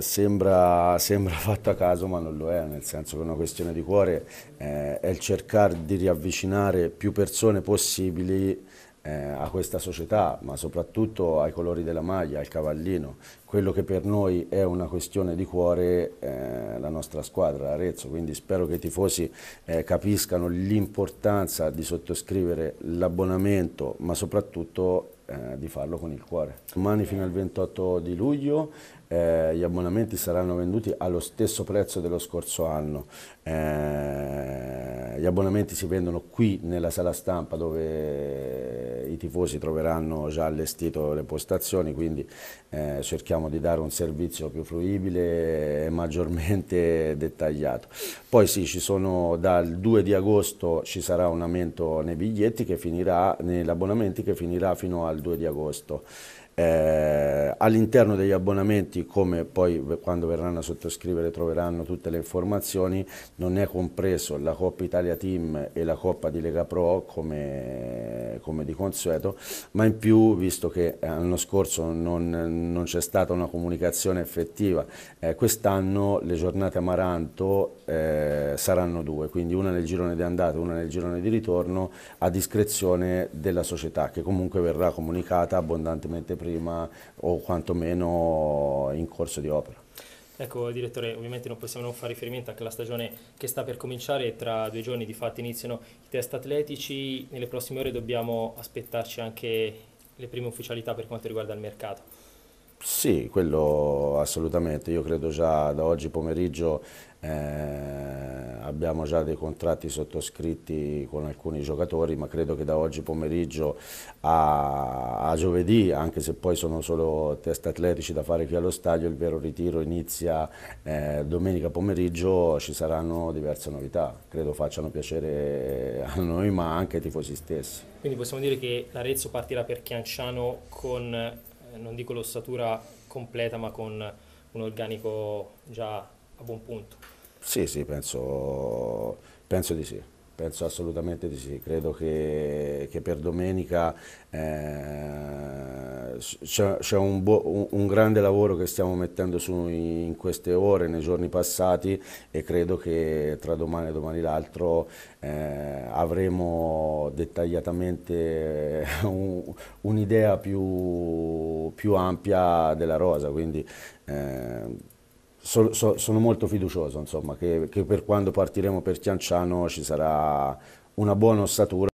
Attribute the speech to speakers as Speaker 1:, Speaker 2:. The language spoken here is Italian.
Speaker 1: sembra, sembra fatto a caso ma non lo è, nel senso che è una questione di cuore, eh, è il cercare di riavvicinare più persone possibili eh, a questa società, ma soprattutto ai colori della maglia, al cavallino. Quello che per noi è una questione di cuore, eh, la nostra squadra, Arezzo. Quindi spero che i tifosi eh, capiscano l'importanza di sottoscrivere l'abbonamento, ma soprattutto eh, di farlo con il cuore. Domani fino al 28 di luglio eh, gli abbonamenti saranno venduti allo stesso prezzo dello scorso anno. Eh, gli abbonamenti si vendono qui nella sala stampa dove i tifosi troveranno già allestito le postazioni, quindi eh, cerchiamo di dare un servizio più fruibile e maggiormente dettagliato. Poi sì, ci sono, dal 2 di agosto ci sarà un aumento nei biglietti che finirà, negli abbonamenti che finirà fino al 2 di agosto. Eh, all'interno degli abbonamenti, come poi quando verranno a sottoscrivere troveranno tutte le informazioni, non è compreso la Coppa Italia Team e la Coppa di Lega Pro come, come di consueto, ma in più, visto che l'anno scorso non, non c'è stata una comunicazione effettiva, eh, quest'anno le giornate Amaranto eh, saranno due, quindi una nel girone di andata e una nel girone di ritorno a discrezione della società che comunque verrà comunicata abbondantemente prima prima o quantomeno in corso di opera.
Speaker 2: Ecco, direttore, ovviamente non possiamo non fare riferimento anche alla stagione che sta per cominciare, tra due giorni di fatto iniziano i test atletici, nelle prossime ore dobbiamo aspettarci anche le prime ufficialità per quanto riguarda il mercato.
Speaker 1: Sì, quello assolutamente. Io credo già da oggi pomeriggio eh, abbiamo già dei contratti sottoscritti con alcuni giocatori, ma credo che da oggi pomeriggio a, a giovedì, anche se poi sono solo test atletici da fare qui allo stadio, il vero ritiro inizia eh, domenica pomeriggio, ci saranno diverse novità, credo facciano piacere eh, a noi ma anche ai tifosi stessi. Quindi possiamo
Speaker 2: dire che l'Arezzo partirà per Chianciano con eh, non dico l'ossatura completa, ma con un organico già a buon punto.
Speaker 1: Sì, sì, penso, penso di sì. Penso assolutamente di sì, credo che, che per domenica eh, c'è un, un, un, grande lavoro che stiamo mettendo su in queste ore, nei giorni passati e credo che tra domani e domani l'altro eh, avremo dettagliatamente un'idea più più ampia della rosa, quindi eh, so, so, sono molto fiducioso insomma, che, che per quando partiremo per Chianciano ci sarà una buona ossatura.